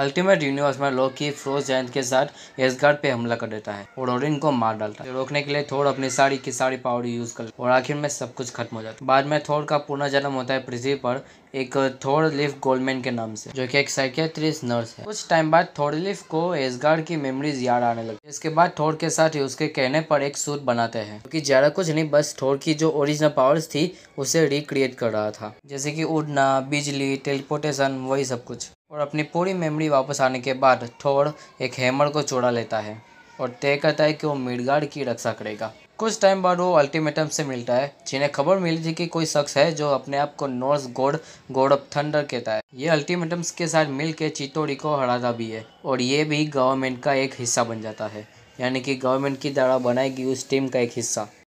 ultimate universe में लोग की फ्रोज जयंत के साथ एसगार्ड पे हमला कर देता है और ओडिन को मार डालता है रोकने के लिए थोड़ अपनी साड़ी की साड़ी पावर यूज कर और आखिर में सब कुछ खत्म हो जाता है बाद में थोड़ का जन्म होता है पृथ्वी पर एक लिफ गोल्डमैन के नाम से जो कि एक साइकेट्रिस्ट नर्स है कुछ टाइम बाद लिफ को एसगार्ड की मेमोरीज याद आने लगती इसके बाद थोड़ के साथ ही उसके कहने पर एक सूट बनाते हैं क्योंकि ज्यादा कुछ नहीं बस थोड़ की जो ओरिजिनल पावर्स थी उसे रिक्रिएट कर रहा था जैसे कि उड़ना बिजली टेलीपोर्टेशन वही सब कुछ और अपनी पूरी मेमोरी वापस आने के बाद थोर एक हैमर को चुरा लेता है और तय करता है कि वो मिडगार्ड की रक्षा करेगा कुछ टाइम बाद वो अल्टीमेटम से मिलता है जिन्हें खबर मिली थी कि कोई शख्स है जो अपने आप को नॉर्थ गोड गोड ऑफ थंडर कहता है ये अल्टीमेटम्स के साथ मिल के चितोड़ी को हराता भी है और ये भी गवर्नमेंट का एक हिस्सा बन जाता है यानी कि गवर्नमेंट की द्वारा बनाई गई उस टीम का एक हिस्सा